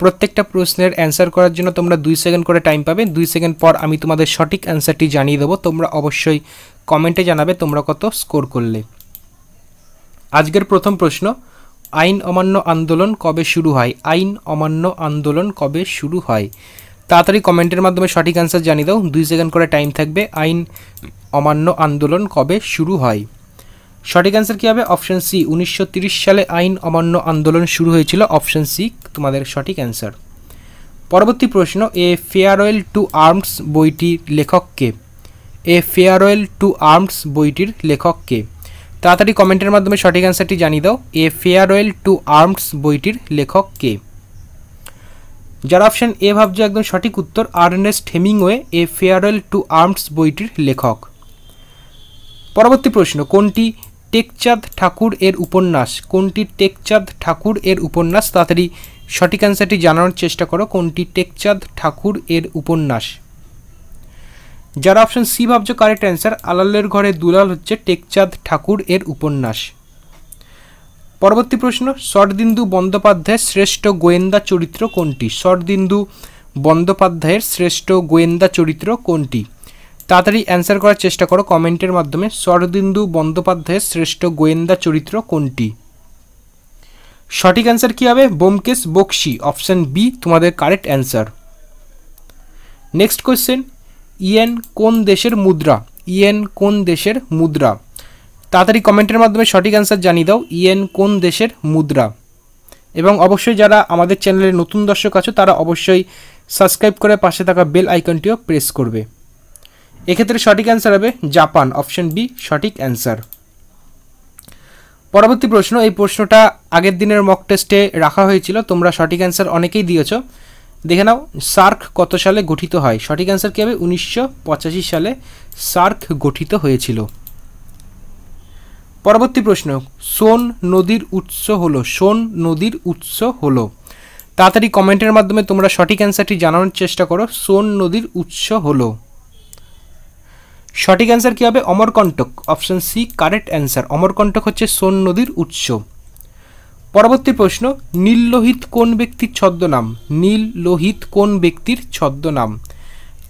প্রত্যেকটা প্রশ্নের অ্যান্সার করার জন্য তোমরা দুই সেকেন্ড করে টাইম পাবে দুই সেকেন্ড পর আমি তোমাদের সঠিক অ্যান্সারটি জানিয়ে দেবো তোমরা অবশ্যই কমেন্টে জানাবে তোমরা কত স্কোর করলে আজকের প্রথম প্রশ্ন আইন অমান্য আন্দোলন কবে শুরু হয় আইন অমান্য আন্দোলন কবে শুরু হয় তাড়াতাড়ি কমেন্টের মাধ্যমে সঠিক অ্যান্সার জানিয়ে দাও দুই সেকেন্ড করে টাইম থাকবে আইন অমান্য আন্দোলন কবে শুরু হয় সঠিক অ্যান্সার কী হবে অপশান সি উনিশশো সালে আইন অমান্য আন্দোলন শুরু হয়েছিল অপশান সি তোমাদের সঠিক অ্যান্সার পরবর্তী প্রশ্ন এ ফেয়ারওয়েল টু আর্মস বইটির লেখককে এ ফেয়ারওয়েল টু আর্মস বইটির লেখককে তাড়াতাড়ি কমেন্টের মাধ্যমে সঠিক অ্যান্সারটি জানিয়ে দাও এ ফেয়ারওয়েল টু আর্মস বইটির লেখক কে যারা অপশান এ ভাবছে একদম সঠিক উত্তর Ernest Hemingway A Farewell to Arms বইটির লেখক পরবর্তী প্রশ্ন কোনটি টেকচাঁদ ঠাকুর এর উপন্যাস কোনটি টেকচাঁদ ঠাকুর এর উপন্যাস তাড়াতাড়ি সঠিক অ্যান্সারটি জানানোর চেষ্টা করো কোনটি টেকচাঁদ ঠাকুর এর উপন্যাস যারা অপশন সি ভাবছো কারেক্ট অ্যান্সার আলালের ঘরে দুলাল হচ্ছে টেকচাঁদ ঠাকুর এর উপন্যাস পরবর্তী প্রশ্ন শরদিন্দু বন্দ্যোপাধ্যায়ের শ্রেষ্ঠ গোয়েন্দা চরিত্র কোনটি শরদিন্দু বন্দ্যোপাধ্যায়ের শ্রেষ্ঠ গোয়েন্দা চরিত্র কোনটি তাড়াতাড়ি অ্যান্সার করার চেষ্টা করো কমেন্টের মাধ্যমে শরদিন্দু বন্দ্যোপাধ্যায়ের শ্রেষ্ঠ গোয়েন্দা চরিত্র কোনটি সঠিক অ্যান্সার কী হবে বোমকেশ বক্সি অপশান বি তোমাদের correct answer next question yen কোন দেশের মুদ্রা ইএন e কোন দেশের মুদ্রা তাড়াতাড়ি কমেন্টের মাধ্যমে সঠিক অ্যান্সার জানিয়ে দাও ইএন e কোন দেশের মুদ্রা এবং অবশ্যই যারা আমাদের চ্যানেলের নতুন দর্শক আছো তারা অবশ্যই সাবস্ক্রাইব করে পাশে থাকা বেল আইকনটিও প্রেস করবে এক্ষেত্রে সঠিক অ্যান্সার হবে জাপান অপশন বি সঠিক অ্যান্সার পরবর্তী প্রশ্ন এই প্রশ্নটা আগের দিনের মক টেস্টে রাখা হয়েছিল তোমরা সঠিক অ্যান্সার অনেকেই দিয়েছ দেখে নাও সার্ক কত সালে গঠিত হয় সঠিক অ্যান্সার কী হবে উনিশশো সালে সার্ক গঠিত হয়েছিল পরবর্তী প্রশ্ন সোন নদীর উৎস হলো সোন নদীর উৎস হলো তাড়াতাড়ি কমেন্টের মাধ্যমে তোমরা সঠিক অ্যান্সারটি জানানোর চেষ্টা করো সোন নদীর উৎস হলো সঠিক অ্যান্সার কী হবে Amarkantak option C correct answer Amarkantak হচ্ছে সোন নদীর উৎস পরবর্তী প্রশ্ন নীল লোহিত কোন ব্যক্তির ছদ্মনাম নীল লোহিত কোন ব্যক্তির ছদ্মনাম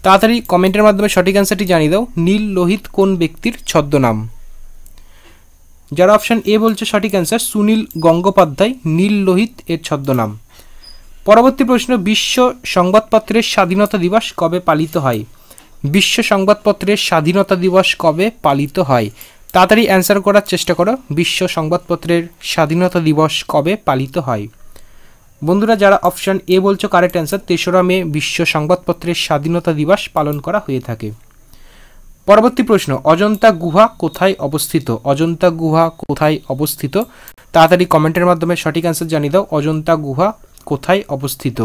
তাড়াতাড়ি কমেন্টের মাধ্যমে সঠিক অ্যান্সারটি জানিয়ে দাও নীল লোহিত কোন ব্যক্তির ছদ্মনাম যারা অপশান এ বলছে সঠিক অ্যান্সার সুনীল গঙ্গোপাধ্যায় নীল লোহিত এর ছদ্মনাম পরবর্তী প্রশ্ন বিশ্ব সংবাদপত্রের স্বাধীনতা দিবস কবে পালিত হয় বিশ্ব সংবাদপত্রের স্বাধীনতা দিবস কবে পালিত হয় তাড়াতাড়ি অ্যান্সার করার চেষ্টা করো বিশ্ব সংবাদপত্রের স্বাধীনতা দিবস কবে পালিত হয় বন্ধুরা যারা অপশান এ বলছো কারেক্ট অ্যান্সার তেসরা মে বিশ্ব সংবাদপত্রের স্বাধীনতা দিবস পালন করা হয়ে থাকে পরবর্তী প্রশ্ন অজন্তা গুহা কোথায় অবস্থিত অজন্তা গুহা কোথায় অবস্থিত তাড়াতাড়ি কমেন্টের মাধ্যমে সঠিক অ্যান্সার জানিয়ে দাও অজন্তা গুহা কোথায় অবস্থিত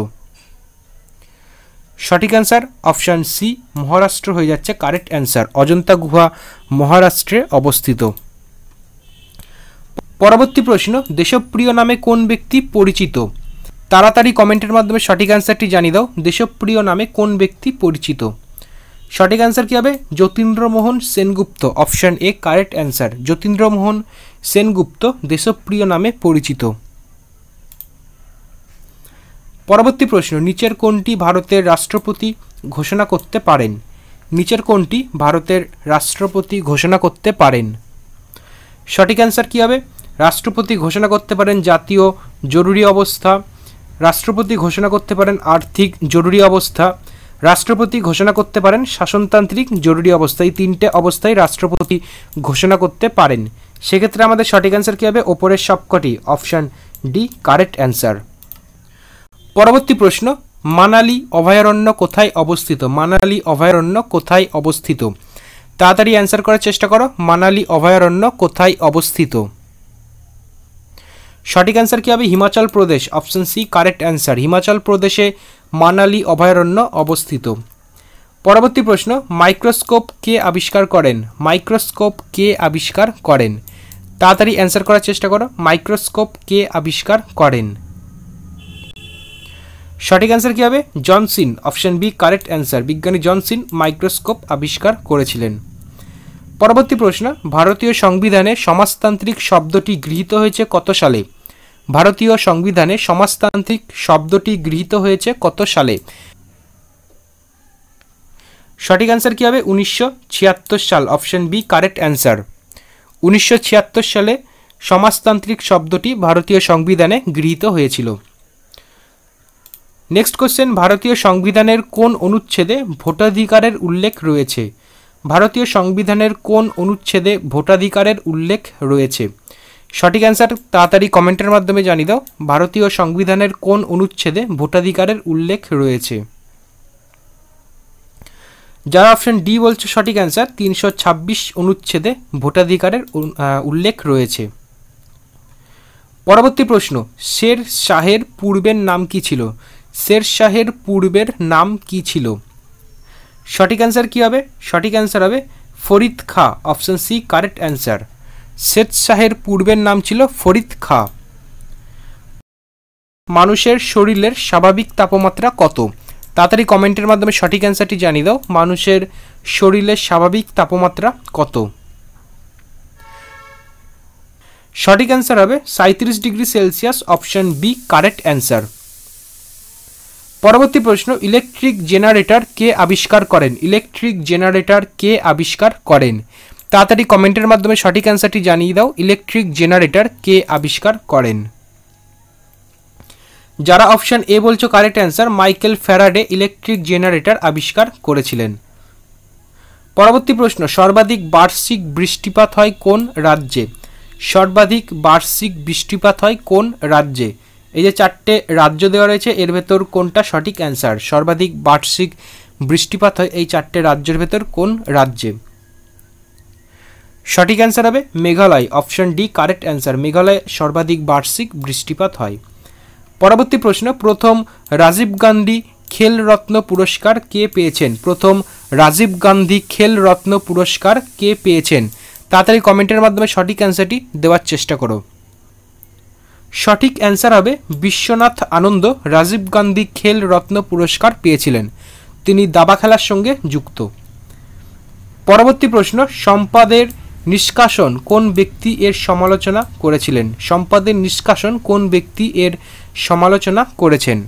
সঠিক অ্যান্সার অপশান সি মহারাষ্ট্র হয়ে যাচ্ছে কারেক্ট অ্যান্সার অজন্তা গুহা মহারাষ্ট্রে অবস্থিত পরবর্তী প্রশ্ন দেশপ্রিয় নামে কোন ব্যক্তি পরিচিত তাড়াতাড়ি কমেন্টের মাধ্যমে সঠিক অ্যান্সারটি জানিয়ে দাও দেশপ্রিয় নামে কোন ব্যক্তি পরিচিত সঠিক অ্যান্সার কী হবে Jatindramohan Sengupta option A correct answer Jatindramohan Sengupta Deshapriya নামে পরিচিত পরবর্তী প্রশ্ন নিচের কোনটি ভারতের রাষ্ট্রপতি ঘোষণা করতে পারেন নিচের কোনটি ভারতের রাষ্ট্রপতি ঘোষণা করতে পারেন সঠিক অ্যান্সার কী হবে রাষ্ট্রপতি ঘোষণা করতে পারেন জাতীয় জরুরি অবস্থা রাষ্ট্রপতি ঘোষণা করতে পারেন আর্থিক জরুরি অবস্থা রাষ্ট্রপতি ঘোষণা করতে পারেন শাসনতান্ত্রিক জরুরি অবস্থা এই তিনটে অবস্থায় রাষ্ট্রপতি ঘোষণা করতে পারেন সেক্ষেত্রে আমাদের সঠিক অ্যান্সার কী হবে ওপরের সবকটি অপশান ডি কারেক্ট অ্যান্সার পরবর্তী প্রশ্ন মানালি অভয়ারণ্য কোথায় অবস্থিত মানালি অভয়ারণ্য কোথায় অবস্থিত তাড়াতাড়ি অ্যান্সার করার চেষ্টা করো মানালি অভয়ারণ্য কোথায় অবস্থিত সঠিক অ্যান্সার কী হবে Himachal Pradesh option C correct answer Himachal প্রদেশে মানালি অভয়ারণ্য অবস্থিত পরবর্তী প্রশ্ন মাইক্রোস্কোপ কে আবিষ্কার করেন মাইক্রোস্কোপ কে আবিষ্কার করেন তাড়াতাড়ি অ্যান্সার করার চেষ্টা করো মাইক্রোস্কোপ কে আবিষ্কার করেন সঠিক অ্যান্সার কী হবে Janssen option B correct answer বিজ্ঞানী জনসিন মাইক্রোস্কোপ আবিষ্কার করেছিলেন পরবর্তী প্রশ্ন ভারতীয় সংবিধানে সমাজতান্ত্রিক শব্দটি গৃহীত হয়েছে কত সালে ভারতীয় সংবিধানে সমাজতান্ত্রিক শব্দটি গৃহীত হয়েছে কত সালে সঠিক অ্যান্সার কী হবে উনিশশো সাল অপশন বি কারেক্ট অ্যান্সার উনিশশো সালে সমাজতান্ত্রিক শব্দটি ভারতীয় সংবিধানে গৃহীত হয়েছিল নেক্সট কোশ্চেন ভারতীয় সংবিধানের কোন অনুচ্ছেদে ভোটাধিকারের উল্লেখ রয়েছে ভারতীয় সংবিধানের কোন অনুচ্ছেদে ভোটাধিকারের উল্লেখ রয়েছে সঠিক অ্যান্সার তাড়াতাড়ি কমেন্টের মাধ্যমে জানিয়ে দাও ভারতীয় সংবিধানের কোন অনুচ্ছেদে ভোটাধিকারের উল্লেখ রয়েছে যারা অপশন ডি বলছে সঠিক অ্যান্সার তিনশো ছাব্বিশ অনুচ্ছেদে ভোটাধিকারের উল্লেখ রয়েছে পরবর্তী প্রশ্ন শের শাহের পূর্বের নাম কি ছিল শের শাহের পূর্বের নাম কি ছিল সঠিক অ্যান্সার কী হবে সঠিক অ্যান্সার হবে ফরিদ খা অপশান সি কারেক্ট অ্যান্সার শাহের পূর্বের নাম ছিল ফরিদ খা মানুষের শরীরের স্বাভাবিক তাপমাত্রা কত তাড়াতাড়ি কমেন্টের মাধ্যমে সঠিক অ্যান্সারটি জানিয়ে দাও মানুষের শরীরের স্বাভাবিক তাপমাত্রা কত সঠিক অ্যান্সার হবে সাঁত্রিশ degree Celsius option B correct answer পরবর্তী প্রশ্ন ইলেকট্রিক জেনারেটর কে আবিষ্কার করেন ইলেকট্রিক জেনারেটর কে আবিষ্কার করেন তাড়াতাড়ি কমেন্টের মাধ্যমে সঠিক অ্যান্সারটি জানিয়ে দাও ইলেকট্রিক জেনারেটর কে আবিষ্কার করেন যারা অপশান এ বলছো correct answer Michael Faraday electric generator আবিষ্কার করেছিলেন পরবর্তী প্রশ্ন সর্বাধিক বার্ষিক বৃষ্টিপাত হয় কোন রাজ্যে সর্বাধিক বার্ষিক বৃষ্টিপাত হয় কোন রাজ্যে এই যে চারটে রাজ্য দেওয়া রয়েছে এর ভেতর কোনটা সঠিক অ্যান্সার সর্বাধিক বার্ষিক বৃষ্টিপাত হয় এই চারটে রাজ্যের ভেতর কোন রাজ্যে সঠিক অ্যান্সার হবে Meghalaya option D correct answer মেঘালয়ে সর্বাধিক বার্ষিক বৃষ্টিপাত হয় পরবর্তী প্রশ্ন প্রথম রাজীব গান্ধী খেল রত্ন পুরস্কার কে পেয়েছেন প্রথম রাজীব গান্ধী খেল রত্ন পুরস্কার কে পেয়েছেন তাড়াতাড়ি কমেন্টের মাধ্যমে সঠিক অ্যান্সারটি দেওয়ার চেষ্টা করো সঠিক অ্যান্সার হবে বিশ্বনাথ আনন্দ রাজীব গান্ধী খেল রত্ন পুরস্কার পেয়েছিলেন তিনি দাবা খেলার সঙ্গে যুক্ত পরবর্তী প্রশ্ন সম্পাদের নিষ্কাশন কোন ব্যক্তি এর সমালোচনা করেছিলেন সম্পাদের নিষ্কাশন কোন ব্যক্তি এর সমালোচনা করেছেন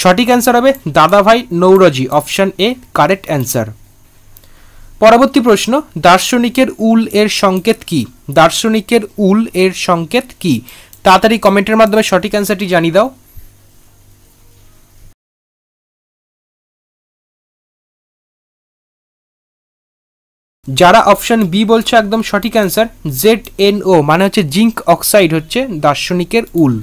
সঠিক অ্যান্সার হবে Dadabhai Naoroji option A correct answer পরবর্তী প্রশ্ন দার্শনিকের উল এর সংকেত কি দার্শনিকের উল এর সংকেত কি তাড়াতাড়ি কমেন্টের মাধ্যমে সঠিক অ্যান্সারটি জানিয়ে দাও যারা অপশন বি বলছে একদম সঠিক অ্যান্সার জেড এন ও মানে হচ্ছে জিঙ্ক অক্সাইড হচ্ছে দার্শনিকের উল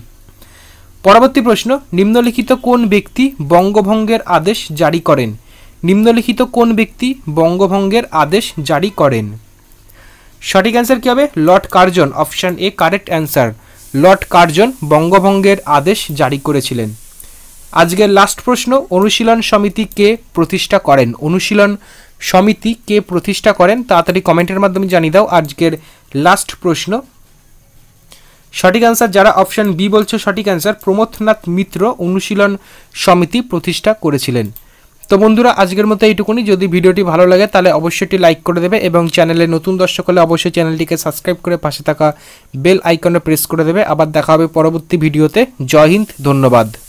পরবর্তী প্রশ্ন নিম্নলিখিত কোন ব্যক্তি বঙ্গভঙ্গের আদেশ জারি করেন নিম্নলিখিত কোন ব্যক্তি বঙ্গভঙ্গের আদেশ জারি করেন সঠিক অ্যান্সার কী হবে Lord Curzon option A correct answer Lord Curzon বঙ্গভঙ্গের আদেশ জারি করেছিলেন আজকের লাস্ট প্রশ্ন অনুশীলন সমিতি কে প্রতিষ্ঠা করেন অনুশীলন সমিতি কে প্রতিষ্ঠা করেন তাড়াতাড়ি কমেন্টের মাধ্যমে জানিয়ে দাও আজকের লাস্ট প্রশ্ন সঠিক অ্যান্সার যারা অপশান বি বলছে সঠিক অ্যান্সার প্রমথনাথ মিত্র অনুশীলন সমিতি প্রতিষ্ঠা করেছিলেন তো বন্ধুরা আজকের মতো এইটুকুনি যদি ভিডিওটি ভালো লাগে তাহলে অবশ্যই লাইক করে দেবে এবং চ্যানেলে নতুন দর্শক হলে অবশ্যই চ্যানেলটিকে সাবস্ক্রাইব করে পাশে থাকা বেল আইকনে প্রেস করে দেবে আবার দেখা হবে পরবর্তী ভিডিওতে জয় হিন্দ ধন্যবাদ